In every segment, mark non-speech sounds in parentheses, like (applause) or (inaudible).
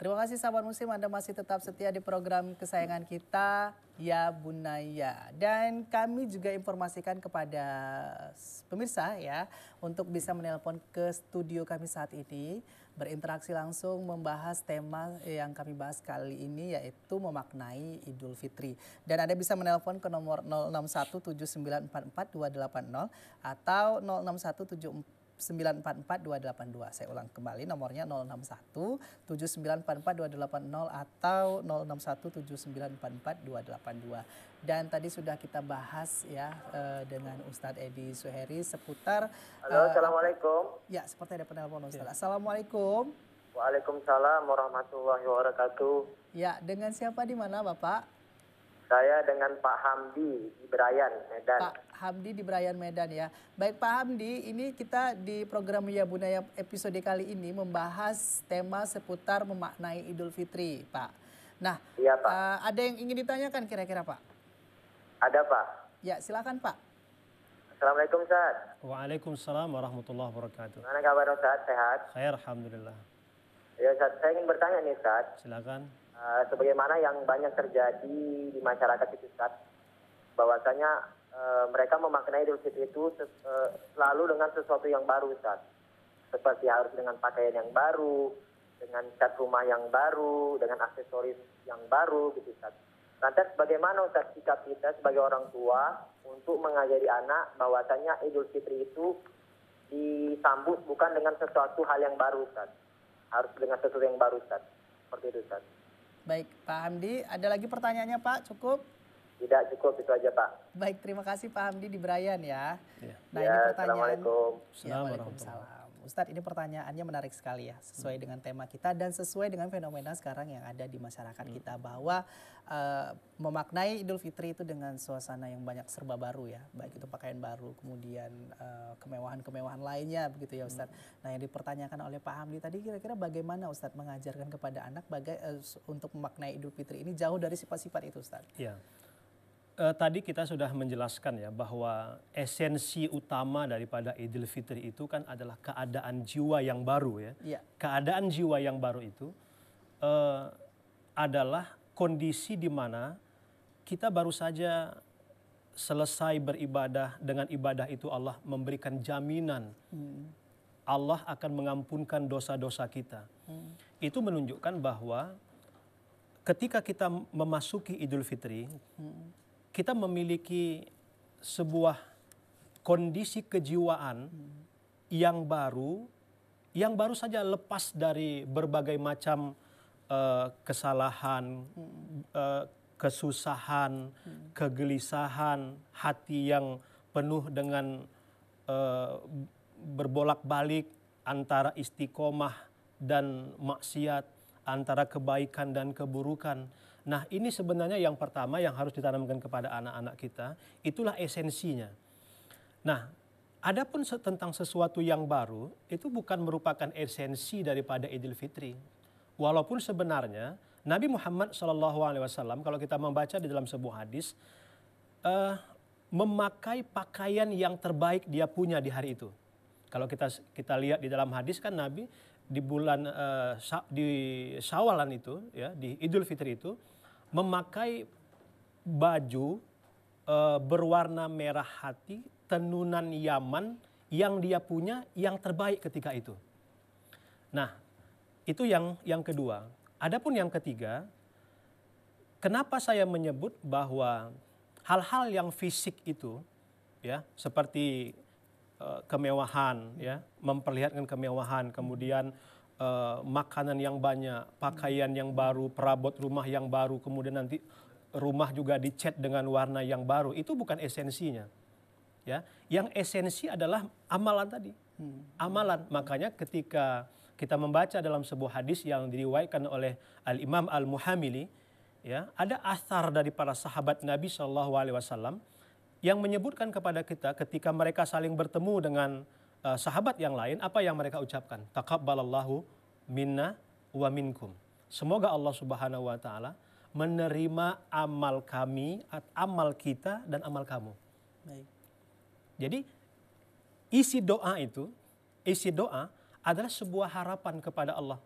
Terima kasih sahabat musim Anda masih tetap setia di program kesayangan kita Ya Bunaya. Dan kami juga informasikan kepada pemirsa ya untuk bisa menelpon ke studio kami saat ini berinteraksi langsung membahas tema yang kami bahas kali ini yaitu memaknai Idul Fitri. Dan Anda bisa menelpon ke nomor 0617944280 atau 06174 061-7944-282. Saya ulang kembali nomornya 061-7944-280 atau 061-7944-282. Dan tadi sudah kita bahas ya uh, dengan Ustadz Edi Suheri seputar... Halo, uh, Assalamualaikum. Ya, seperti ada penelpon Ustadz. Ya. Assalamualaikum. Waalaikumsalam warahmatullahi wabarakatuh. Ya, dengan siapa di mana Bapak? Saya dengan Pak Hamdi Ibrayan Medan. Pak Hamdi di Brian Medan ya. Baik Pak Hamdi, ini kita di program Ya Bunaya episode kali ini membahas tema seputar memaknai Idul Fitri, Pak. Nah, ya, Pak. Uh, ada yang ingin ditanyakan kira-kira, Pak? Ada, Pak. Ya, silakan, Pak. Assalamualaikum Ustaz. Waalaikumsalam warahmatullahi wabarakatuh. Gimana kabar Ustaz? Sehat? Khair, Alhamdulillah. Ya Ustaz, saya ingin bertanya nih Ustaz. Silakan. Uh, sebagaimana yang banyak terjadi di masyarakat itu Ustaz, bahwasanya Eh, mereka memaknai Idul Fitri itu uh, selalu dengan sesuatu yang baru Ustaz. Seperti harus dengan pakaian yang baru, dengan cat rumah yang baru, dengan aksesoris yang baru gitu Ustaz. Lantas bagaimana Ustaz sikap kita sebagai orang tua untuk mengajari anak bahwasanya Idul Fitri itu disambut bukan dengan sesuatu hal yang baru Ustaz. Harus dengan sesuatu yang baru Ustaz. Seperti itu Ustaz. Baik, Pak Hamdi, ada lagi pertanyaannya Pak? Cukup? tidak cukup itu aja Pak. Baik, terima kasih Pak Hamdi di Brian ya. Iya. Nah ya, ini pertanyaan. Assalamualaikum. Iya, waalaikumsalam. Ustadz ini pertanyaannya menarik sekali ya, sesuai hmm. dengan tema kita dan sesuai dengan fenomena sekarang yang ada di masyarakat hmm. kita bahwa uh, memaknai Idul Fitri itu dengan suasana yang banyak serba baru ya, baik itu pakaian baru, kemudian kemewahan kemewahan-kemewahan lainnya begitu ya Ustadz. Hmm. Nah yang dipertanyakan oleh Pak Hamdi tadi kira-kira bagaimana Ustadz mengajarkan kepada anak baga uh, eh, untuk memaknai Idul Fitri ini jauh dari sifat-sifat itu Ustadz? Ya uh, tadi kita sudah menjelaskan ya bahwa esensi utama daripada Idul Fitri itu kan adalah keadaan jiwa yang baru ya. ya. Keadaan jiwa yang baru itu uh, adalah kondisi di mana kita baru saja selesai beribadah dengan ibadah itu Allah memberikan jaminan hmm. Allah akan mengampunkan dosa-dosa kita. Hmm. Itu menunjukkan bahwa ketika kita memasuki Idul Fitri, hmm kita memiliki sebuah kondisi kejiwaan hmm. yang baru yang baru saja lepas dari berbagai macam uh, kesalahan uh, kesusahan hmm. kegelisahan hati yang penuh dengan uh, berbolak-balik antara istiqomah dan maksiat antara kebaikan dan keburukan Nah ini sebenarnya yang pertama yang harus ditanamkan kepada anak-anak kita, itulah esensinya. Nah adapun tentang sesuatu yang baru, itu bukan merupakan esensi daripada Idul Fitri. Walaupun sebenarnya Nabi Muhammad SAW kalau kita membaca di dalam sebuah hadis, uh, memakai pakaian yang terbaik dia punya di hari itu. Kalau kita kita lihat di dalam hadis kan Nabi di bulan uh, di Syawalan itu ya di Idul Fitri itu memakai baju uh, berwarna merah hati tenunan Yaman yang dia punya yang terbaik ketika itu. Nah, itu yang yang kedua. Adapun yang ketiga, kenapa saya menyebut bahwa hal-hal yang fisik itu ya seperti Eh, kemewahan ya memperlihatkan kemewahan kemudian uh, makanan yang banyak pakaian yang baru perabot rumah yang baru kemudian nanti rumah juga dicat dengan warna yang baru itu bukan esensinya ya yang esensi adalah amalan tadi hmm. amalan makanya ketika kita membaca dalam sebuah hadis yang diriwayatkan oleh Al Imam Al Muhamili ya ada asar dari para sahabat Nabi saw yang menyebutkan kepada kita ketika mereka saling bertemu dengan uh, sahabat yang lain apa yang mereka ucapkan takabbalallahu minna wa minkum semoga Allah Subhanahu wa taala menerima amal kami amal kita dan amal kamu jadi isi doa itu isi doa adalah sebuah harapan kepada Allah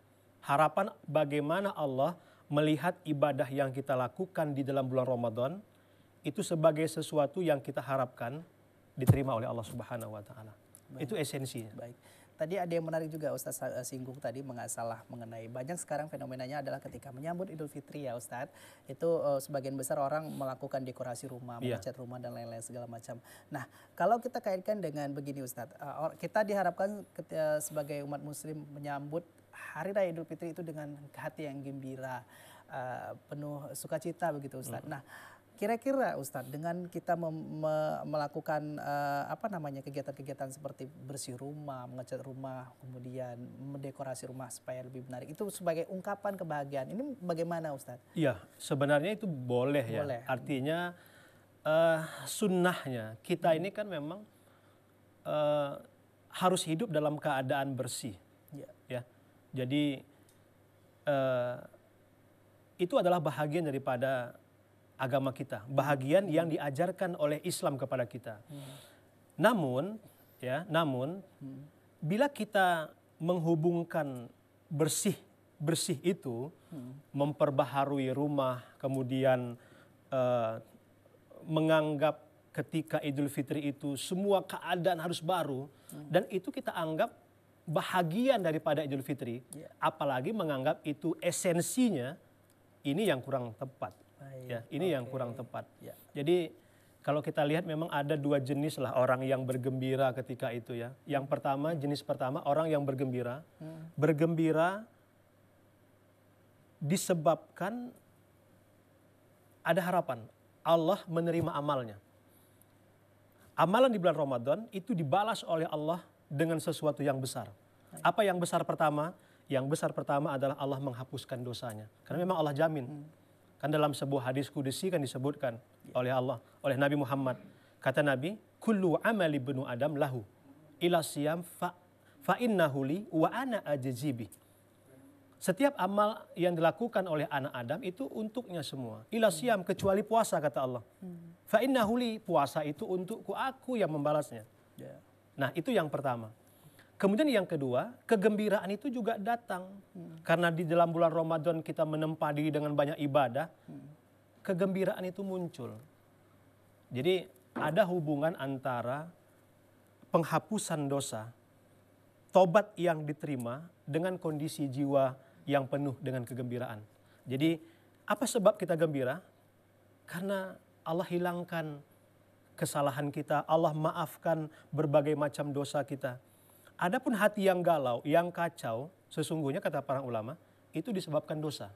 harapan bagaimana Allah melihat ibadah yang kita lakukan di dalam bulan Ramadan itu sebagai sesuatu yang kita harapkan diterima oleh Allah Subhanahu wa taala. Itu esensinya. Baik. Tadi ada yang menarik juga Ustaz eh, singgung tadi mengasalah mengenai banyak sekarang fenomenanya adalah ketika menyambut Idul Fitri ya Ustaz itu uh, sebagian besar orang melakukan dekorasi rumah, yeah. mengecat rumah dan lain-lain segala macam. Nah kalau kita kaitkan dengan begini Ustaz, uh, kita diharapkan uh, sebagai umat Muslim menyambut Hari Raya Idul Fitri itu dengan hati yang gembira, uh, penuh sukacita begitu Ustaz. Mm. Nah Kira-kira Ustadz dengan kita melakukan uh, apa namanya kegiatan-kegiatan seperti bersih rumah, mengecat rumah, kemudian mendekorasi rumah supaya lebih menarik itu sebagai ungkapan kebahagiaan. Ini bagaimana Ustadz? Iya, sebenarnya itu boleh, ya. Boleh. Artinya uh, sunnahnya kita hmm. ini kan memang uh, harus hidup dalam keadaan bersih. Ya. ya. Jadi uh, itu adalah bahagian daripada agama kita, bahagian yang diajarkan oleh Islam kepada kita. Hmm. Namun, ya, namun hmm. bila kita menghubungkan bersih bersih itu hmm. memperbaharui rumah, kemudian uh, menganggap ketika Idul Fitri itu semua keadaan harus baru hmm. dan itu kita anggap bahagian daripada Idul Fitri, yeah. apalagi menganggap itu esensinya ini yang kurang tepat. Ya, ini okay. yang kurang tepat. Ya. Jadi kalau kita lihat memang ada dua jenis lah orang yang bergembira ketika itu ya. Yang hmm. pertama jenis pertama orang yang bergembira, hmm. bergembira disebabkan ada harapan Allah menerima amalnya. Amalan di bulan Ramadan itu dibalas oleh Allah dengan sesuatu yang besar. Apa yang besar pertama? Yang besar pertama adalah Allah menghapuskan dosanya. Karena memang Allah jamin. Hmm. Kan dalam sebuah hadis kudusi kan disebutkan iya. oleh Allah, oleh Nabi Muhammad. Kata Nabi, kullu amali ibnu Adam lahu ila siyam fa, fa innahu li wa ana ajzibi. Setiap amal yang dilakukan oleh anak Adam itu untuknya semua. Ila hmm. siam kecuali puasa kata Allah. Hmm. Fa innahu li puasa itu untukku aku yang membalasnya. Ya. Nah, itu yang pertama. Kemudian yang kedua, kegembiraan itu juga datang. Hmm. Karena di dalam bulan Ramadan kita menempa diri dengan banyak ibadah, hmm. kegembiraan itu muncul. Jadi ada hubungan antara penghapusan dosa, tobat yang diterima dengan kondisi jiwa yang penuh dengan kegembiraan. Jadi apa sebab kita gembira? Karena Allah hilangkan kesalahan kita, Allah maafkan berbagai macam dosa kita Adapun hati yang galau, yang kacau, sesungguhnya kata para ulama, itu disebabkan dosa.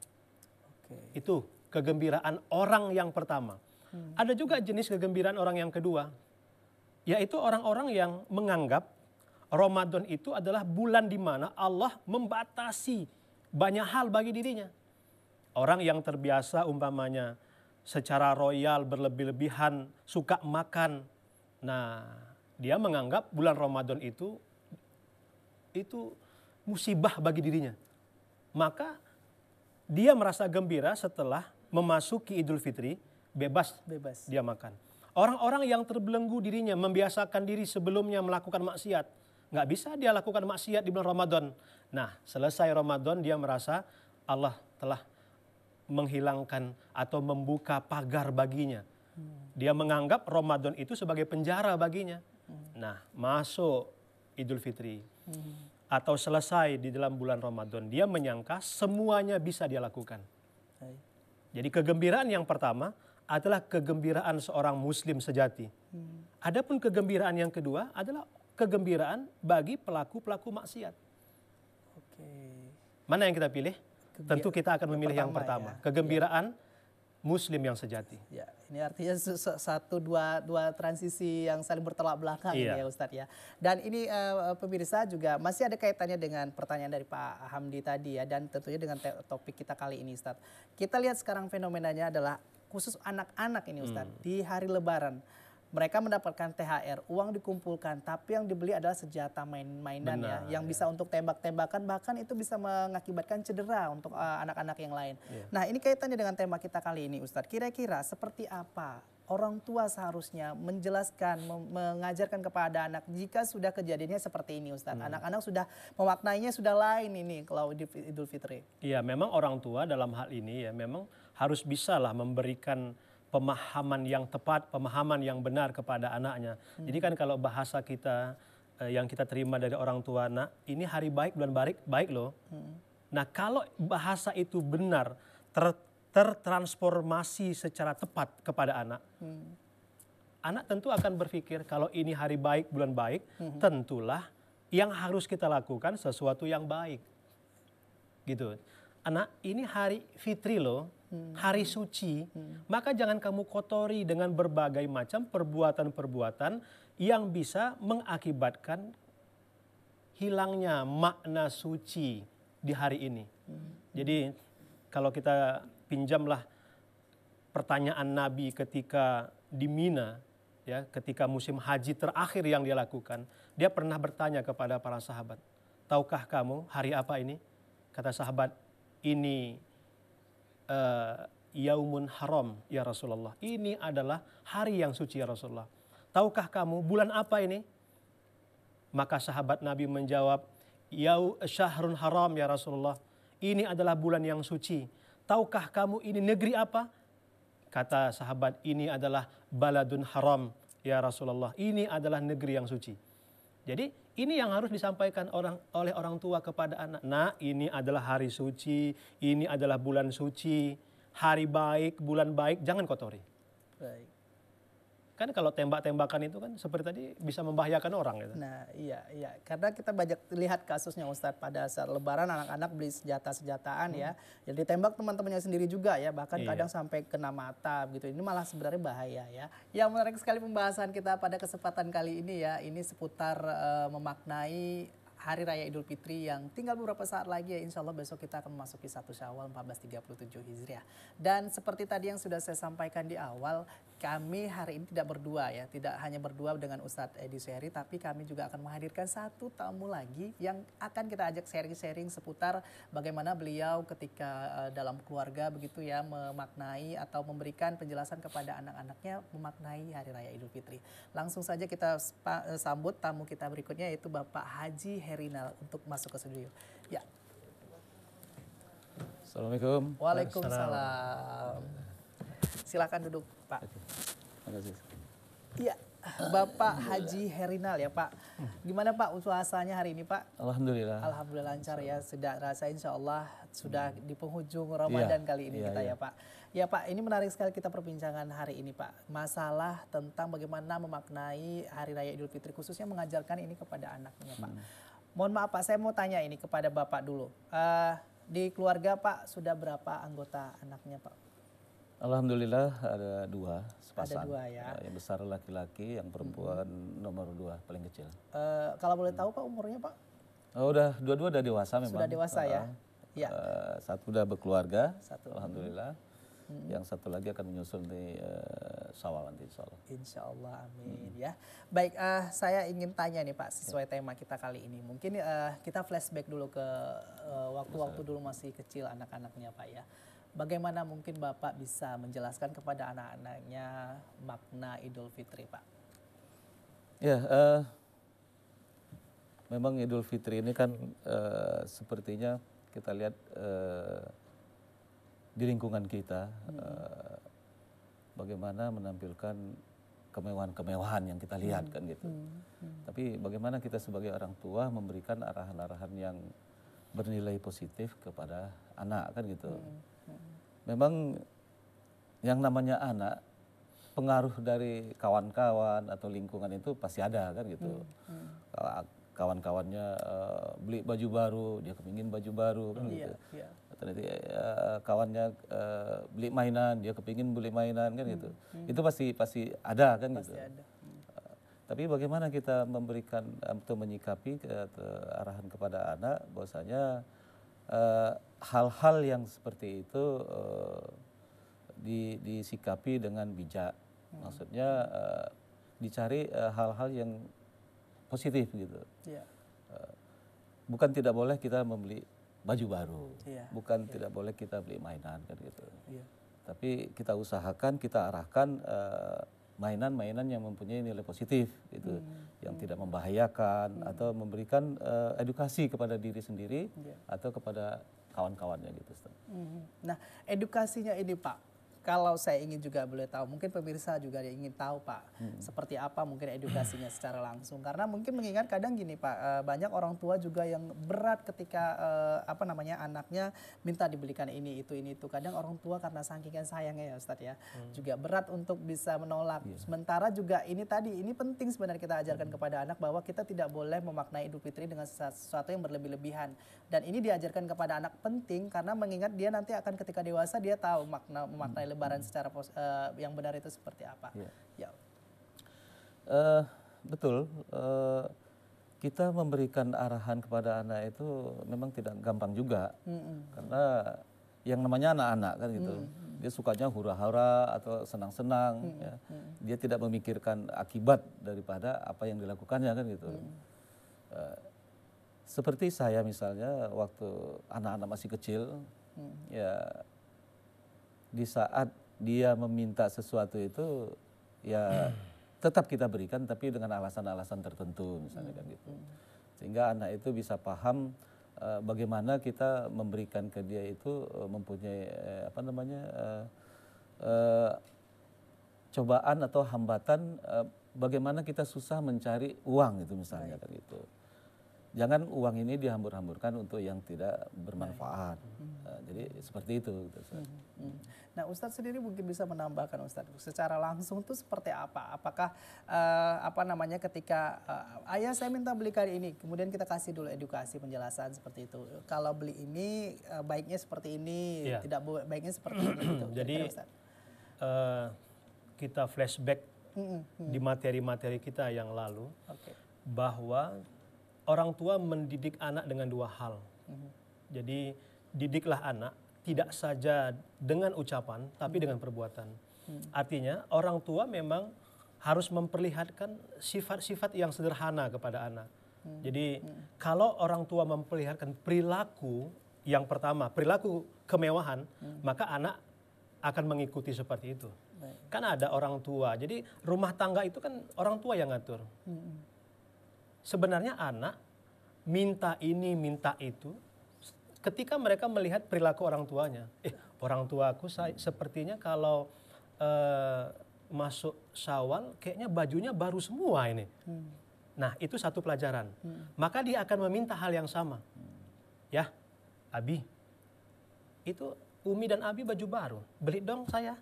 Oke. Itu kegembiraan orang yang pertama. Hmm. Ada juga jenis kegembiraan orang yang kedua, yaitu orang-orang yang menganggap Ramadan itu adalah bulan di mana Allah membatasi banyak hal bagi dirinya. Orang yang terbiasa umpamanya secara royal berlebih-lebihan, suka makan. Nah, dia menganggap bulan Ramadan itu itu musibah bagi dirinya. Maka dia merasa gembira setelah memasuki Idul Fitri bebas, bebas. dia makan. Orang-orang yang terbelenggu dirinya membiasakan diri sebelumnya melakukan maksiat. Nggak bisa dia lakukan maksiat di bulan Ramadan. Nah selesai Ramadan dia merasa Allah telah menghilangkan atau membuka pagar baginya. Hmm. Dia menganggap Ramadan itu sebagai penjara baginya. Hmm. Nah masuk Idul Fitri hmm. atau selesai di dalam bulan Ramadan. Dia menyangka semuanya bisa dia lakukan. Jadi kegembiraan yang pertama adalah kegembiraan seorang muslim sejati. Hmm. Adapun kegembiraan yang kedua adalah kegembiraan bagi pelaku-pelaku maksiat. Oke. Mana yang kita pilih? Tentu kita akan memilih yang pertama. Ya. Kegembiraan Muslim yang sejati. Ya, ini artinya satu dua dua transisi yang saling bertolak belakang iya. ya Ustadz ya. Dan ini uh, pemirsa juga masih ada kaitannya dengan pertanyaan dari Pak Hamdi tadi ya dan tentunya dengan topik kita kali ini Ustadz. Kita lihat sekarang fenomenanya adalah khusus anak-anak ini Ustadz hmm. di hari Lebaran mereka mendapatkan THR, uang dikumpulkan, tapi yang dibeli adalah senjata main-mainan ya, yang ya. bisa untuk tembak-tembakan, bahkan itu bisa mengakibatkan cedera untuk eh, anak-anak uh, yang lain. Ya. Nah, ini kaitannya dengan tema kita kali ini, Ustadz. Kira-kira seperti apa orang tua seharusnya menjelaskan, mengajarkan kepada anak jika sudah kejadiannya seperti ini Ustadz. Hmm. Anak-anak sudah memaknainya sudah lain ini kalau Idul Fitri. Iya memang orang tua dalam hal ini ya memang harus bisalah memberikan pemahaman yang tepat, pemahaman yang benar kepada anaknya. Hmm. Jadi kan kalau bahasa kita eh, yang kita terima dari orang tua anak, ini hari baik bulan baik baik loh. Hmm. Nah kalau bahasa itu benar ter, tertransformasi secara tepat kepada anak, hmm. anak tentu akan berpikir kalau ini hari baik bulan baik, hmm. tentulah yang harus kita lakukan sesuatu yang baik, gitu. Anak ini hari fitri loh Hmm. hari suci, hmm. maka jangan kamu kotori dengan berbagai macam perbuatan-perbuatan yang bisa mengakibatkan hilangnya makna suci di hari ini. Hmm. Jadi kalau kita pinjamlah pertanyaan Nabi ketika di Mina, ya ketika musim haji terakhir yang dia lakukan, dia pernah bertanya kepada para sahabat, "Tahukah kamu hari apa ini?" Kata sahabat, "Ini Eh, yaumun haram ya Rasulullah. Ini adalah hari yang suci ya Rasulullah. Tahukah kamu bulan apa ini? Maka sahabat Nabi menjawab, "Yau syahrun haram ya Rasulullah. Ini adalah bulan yang suci. Tahukah kamu ini negeri apa?" Kata sahabat, "Ini adalah baladun haram ya Rasulullah. Ini adalah negeri yang suci." Jadi ini yang harus disampaikan orang oleh orang tua kepada anak. Nah, ini adalah hari suci, ini adalah bulan suci, hari baik, bulan baik, jangan kotori. Baik kan kalau tembak-tembakan itu kan seperti tadi bisa membahayakan orang gitu. Nah iya iya karena kita banyak lihat kasusnya Ustadz pada saat lebaran anak-anak beli senjata-senjataan ya. hmm. ya. Jadi tembak teman-temannya sendiri juga ya bahkan iya. kadang sampai kena mata gitu. Ini malah sebenarnya bahaya ya. Yang menarik sekali pembahasan kita pada kesempatan kali ini ya ini seputar uh, memaknai Hari Raya Idul Fitri yang tinggal beberapa saat lagi ya insya Allah besok kita akan memasuki satu Syawal 1437 Hijriah. Dan seperti tadi yang sudah saya sampaikan di awal, kami hari ini tidak berdua ya, tidak hanya berdua dengan Ustadz Edi Suheri, tapi kami juga akan menghadirkan satu tamu lagi yang akan kita ajak sharing-sharing seputar bagaimana beliau ketika eh, dalam keluarga begitu ya memaknai atau memberikan penjelasan kepada anak-anaknya memaknai Hari Raya Idul Fitri. Langsung saja kita eh, sambut tamu kita berikutnya yaitu Bapak Haji Herinal untuk masuk ke studio. Ya. Assalamualaikum. Waalaikumsalam. Silakan duduk, Pak. Terima kasih. Ya, Bapak Haji Herinal ya Pak. Gimana Pak usahanya hari ini Pak? Alhamdulillah. Alhamdulillah lancar ya. Sudah rasa insya Allah sudah hmm. di penghujung Ramadan ya, kali ini ya, kita ya. ya Pak. Ya Pak ini menarik sekali kita perbincangan hari ini Pak. Masalah tentang bagaimana memaknai Hari Raya Idul Fitri khususnya mengajarkan ini kepada anaknya Pak. Hmm. Mohon maaf Pak, saya mau tanya ini kepada Bapak dulu. Uh, di keluarga Pak sudah berapa anggota anaknya Pak? Alhamdulillah ada dua sepasang. Ada dua ya. Yang besar laki-laki, yang perempuan hmm. nomor dua paling kecil. Uh, kalau boleh tahu Pak umurnya Pak? Oh, udah dua-dua udah dewasa memang. Sudah dewasa uh, ya. Ya. Uh, satu udah berkeluarga. Satu. Alhamdulillah. Hmm. Yang satu lagi akan menyusul di uh, nanti insya Allah. Insya Allah, amin hmm. ya. Baik, uh, saya ingin tanya nih Pak, sesuai ya. tema kita kali ini. Mungkin uh, kita flashback dulu ke eh, waktu-waktu uh, dulu masih kecil anak-anaknya Pak ya. Bagaimana mungkin Bapak bisa menjelaskan kepada anak-anaknya makna Idul Fitri Pak? Ya, uh, memang Idul Fitri ini kan uh, sepertinya kita lihat uh, di lingkungan kita hmm bagaimana menampilkan kemewahan-kemewahan yang kita lihat hmm. kan gitu. Hmm. Hmm. Tapi bagaimana kita sebagai orang tua memberikan arahan-arahan yang bernilai positif kepada anak kan gitu. Hmm. Hmm. Memang yang namanya anak pengaruh dari kawan-kawan atau lingkungan itu pasti ada kan gitu. Hmm. Hmm. Kawan-kawannya uh, beli baju baru, dia kepingin baju baru kan hmm. gitu. Yeah, yeah. Gitu. nanti uh, kawannya uh, beli mainan dia kepingin beli mainan kan gitu hmm. hmm. itu pasti pasti ada kan pasti gitu ada. Uh, tapi bagaimana kita memberikan atau menyikapi uh, arahan kepada anak bahwasanya hal-hal uh, yang seperti itu uh, di, disikapi dengan bijak hmm. maksudnya uh, dicari hal-hal uh, yang positif gitu yeah. Ya. bukan tidak boleh kita membeli baju baru. Iya. Bukan iya. tidak boleh kita beli mainan kan gitu. Iya. Tapi kita usahakan, kita arahkan eh, mainan-mainan uh, yang mempunyai nilai positif gitu, hmm. yang hmm. tidak membahayakan hmm. atau memberikan uh, edukasi kepada diri sendiri iya. atau kepada kawan-kawannya gitu. Hmm, hmm. Nah, edukasinya ini Pak kalau saya ingin juga boleh tahu, mungkin pemirsa juga ingin tahu Pak, hmm. seperti apa mungkin edukasinya secara langsung. Karena mungkin mengingat kadang gini Pak, eh, banyak orang tua juga yang berat ketika eh, apa namanya anaknya minta dibelikan ini itu ini itu. Kadang orang tua karena saking sayangnya ya Ustadz ya, hmm. juga berat untuk bisa menolak. Yeah. Sementara juga ini tadi ini penting sebenarnya kita ajarkan hmm. kepada anak bahwa kita tidak boleh memaknai Idul Fitri dengan sesuatu yang berlebih-lebihan. Dan ini diajarkan kepada anak penting karena mengingat dia nanti akan ketika dewasa dia tahu makna memaknai lebaran hmm. secara pos, uh, yang benar itu seperti apa. Iya. Ya. ya. Uh, betul. Uh, kita memberikan arahan kepada anak itu memang tidak gampang juga mm mm karena yang namanya anak-anak kan gitu mm mm dia sukanya hura-hara atau senang-senang mm mm ya. dia tidak memikirkan akibat daripada apa yang dilakukannya kan gitu uh, seperti saya misalnya waktu anak-anak masih kecil mm -hmm. ya di saat dia meminta sesuatu itu ya hmm. tetap kita berikan tapi dengan alasan-alasan tertentu misalnya kan gitu. Hmm. Sehingga anak itu bisa paham uh, bagaimana kita memberikan ke dia itu uh, mempunyai uh, apa namanya uh, uh, cobaan atau hambatan uh, bagaimana kita susah mencari uang itu misalnya kan gitu jangan uang ini dihambur-hamburkan untuk yang tidak bermanfaat. Hmm. Eh, jadi seperti itu. Gitu, Ustaz. Hmm, hmm, nah, Ustadz sendiri mungkin bisa menambahkan Ustadz secara langsung itu seperti apa? Apakah uh, apa namanya ketika uh, ayah saya minta beli kali ini, kemudian kita kasih dulu edukasi penjelasan seperti itu. Kalau beli ini uh, baiknya seperti ini, ya. tidak baiknya seperti ini. Gitu. (clears throat) Jadi uh, kita flashback mm -hmm. di materi-materi kita yang lalu okay. bahwa orang tua mendidik anak dengan dua hal. Mm-hmm. Jadi didiklah anak tidak saja dengan ucapan tapi mm-hmm. dengan perbuatan. Mm-hmm. Artinya orang tua memang harus memperlihatkan sifat-sifat yang sederhana kepada anak. Mm-hmm. Jadi mm-hmm. kalau orang tua memperlihatkan perilaku yang pertama, perilaku kemewahan, mm-hmm. maka anak akan mengikuti seperti itu. Baik. Kan ada orang tua. Jadi rumah tangga itu kan orang tua yang ngatur. Mm-hmm sebenarnya anak minta ini minta itu ketika mereka melihat perilaku orang tuanya eh orang tuaku saya sepertinya kalau eh, masuk syawal kayaknya bajunya baru semua ini hmm. nah itu satu pelajaran hmm. maka dia akan meminta hal yang sama hmm. ya abi itu umi dan abi baju baru beli dong saya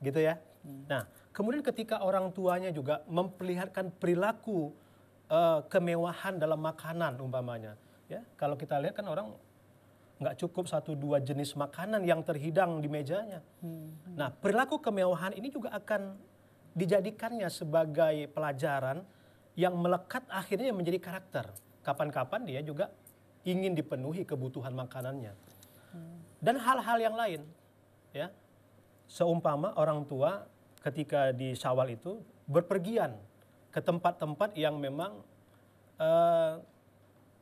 gitu ya hmm. nah kemudian ketika orang tuanya juga memperlihatkan perilaku uh, kemewahan dalam makanan umpamanya. Ya, kalau kita lihat kan orang nggak cukup satu dua jenis makanan yang terhidang di mejanya. Hmm. Nah perilaku kemewahan ini juga akan dijadikannya sebagai pelajaran yang melekat akhirnya menjadi karakter. Kapan-kapan dia juga ingin dipenuhi kebutuhan makanannya. Hmm. Dan hal-hal yang lain, ya seumpama orang tua ketika di sawal itu berpergian ke tempat-tempat yang memang uh,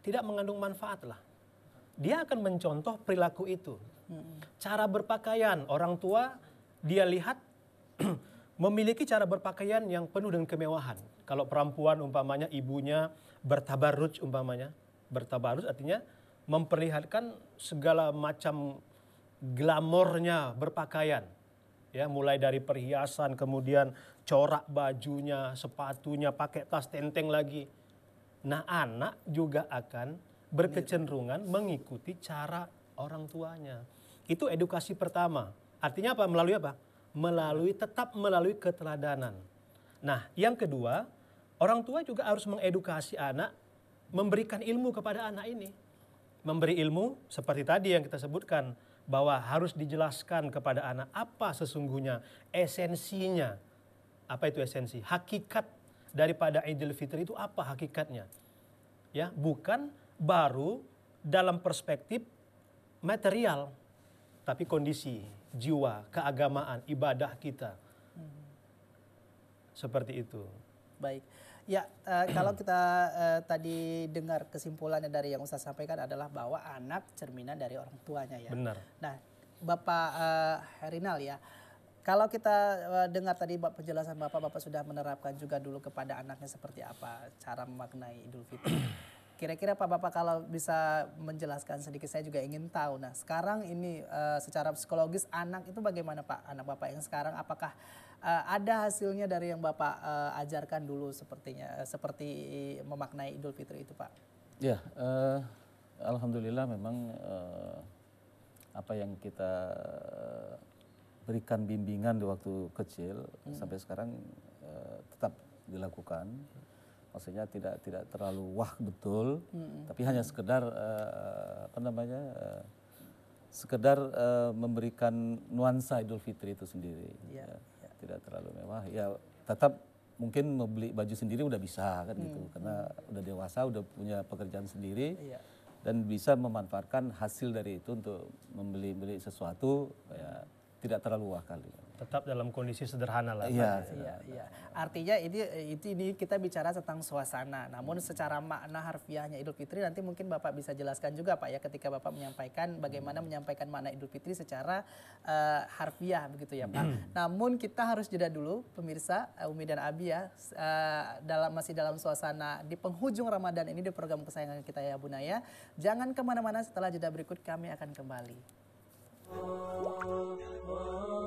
tidak mengandung manfaat lah. Dia akan mencontoh perilaku itu. Hmm. Cara berpakaian orang tua dia lihat (clears throat) memiliki cara berpakaian yang penuh dengan kemewahan. Kalau perempuan umpamanya ibunya bertabaruj umpamanya, bertabaruj artinya memperlihatkan segala macam glamornya berpakaian. Ya, mulai dari perhiasan kemudian corak bajunya, sepatunya, pakai tas tenteng lagi. Nah, anak juga akan berkecenderungan mengikuti cara orang tuanya. Itu edukasi pertama. Artinya apa? Melalui apa? Melalui tetap melalui keteladanan. Nah, yang kedua, orang tua juga harus mengedukasi anak memberikan ilmu kepada anak ini. Memberi ilmu seperti tadi yang kita sebutkan bahwa harus dijelaskan kepada anak apa sesungguhnya esensinya apa itu esensi? Hakikat daripada Idul Fitri itu apa hakikatnya? Ya, bukan baru dalam perspektif material tapi kondisi jiwa, keagamaan, ibadah kita. Seperti itu. Baik. Ya, uh, (clears throat) kalau kita uh, tadi dengar kesimpulannya dari yang Ustaz sampaikan adalah bahwa anak cerminan dari orang tuanya ya. Benar. Nah, Bapak uh, eh, Herinal ya, kalau kita eh, dengar tadi penjelasan Bapak, Bapak sudah menerapkan juga dulu kepada anaknya seperti apa cara memaknai Idul Fitri. (clears throat) Kira-kira Pak Bapak kalau bisa menjelaskan sedikit saya juga ingin tahu. Nah, sekarang ini eh, secara psikologis anak itu bagaimana Pak? Anak Bapak yang sekarang apakah eh, ada hasilnya dari yang Bapak ajarkan dulu sepertinya seperti memaknai Idul Fitri itu, Pak? Ya, uh, alhamdulillah memang uh, apa yang kita berikan bimbingan di waktu kecil hmm. sampai sekarang uh, tetap dilakukan maksudnya tidak tidak terlalu wah betul hmm. tapi hanya sekedar uh, apa namanya uh, sekedar uh, memberikan nuansa Idul Fitri itu sendiri yeah. Ya, ya, tidak terlalu mewah ya tetap mungkin membeli baju sendiri udah bisa kan hmm. gitu karena hmm. udah dewasa udah punya pekerjaan sendiri yeah. dan bisa memanfaatkan hasil dari itu untuk membeli beli sesuatu ya tidak terlalu wah kali Tetap dalam kondisi sederhana lah. Iya, iya, iya, iya. Artinya ini ini, ini kita bicara tentang suasana. Namun secara makna harfiahnya Idul Fitri nanti mungkin Bapak bisa jelaskan juga Pak ya ketika Bapak menyampaikan bagaimana menyampaikan makna Idul Fitri secara uh, harfiah begitu ya Pak. Hmm. Namun kita harus jeda dulu pemirsa eh, Umi dan Abi ya uh, dalam masih dalam suasana di penghujung Ramadan ini di program kesayangan kita ya Bunaya. Jangan kemana-mana setelah jeda berikut kami akan kembali. Oh, oh. oh.